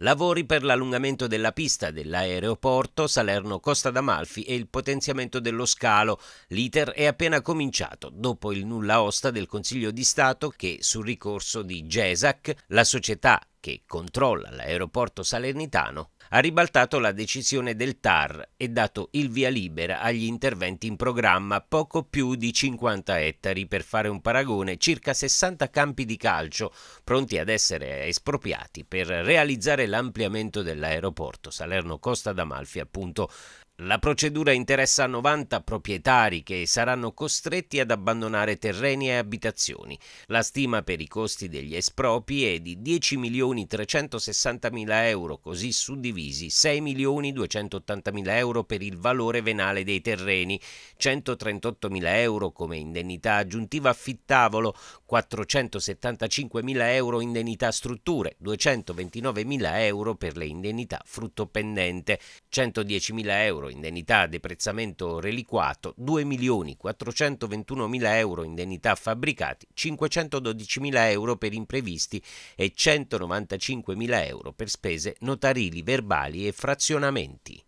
Lavori per l'allungamento della pista dell'aeroporto Salerno-Costa d'Amalfi e il potenziamento dello scalo. L'iter è appena cominciato dopo il nulla osta del Consiglio di Stato che, su ricorso di GESAC, la società che controlla l'aeroporto salernitano, ha ribaltato la decisione del TAR e dato il via libera agli interventi in programma poco più di 50 ettari, per fare un paragone, circa 60 campi di calcio pronti ad essere espropriati per realizzare l'ampliamento dell'aeroporto Salerno-Costa d'Amalfi, appunto la procedura interessa 90 proprietari che saranno costretti ad abbandonare terreni e abitazioni. La stima per i costi degli espropri è di 10.360.000 euro, così suddivisi 6.280.000 euro per il valore venale dei terreni, 138.000 euro come indennità aggiuntiva affittavolo, 475.000 euro indennità strutture, 229.000 euro per le indennità frutto pendente, 110.000 euro euro indennità deprezzamento reliquato, 2.421.000 euro indennità fabbricati, 512.000 euro per imprevisti e 195.000 euro per spese notarili, verbali e frazionamenti.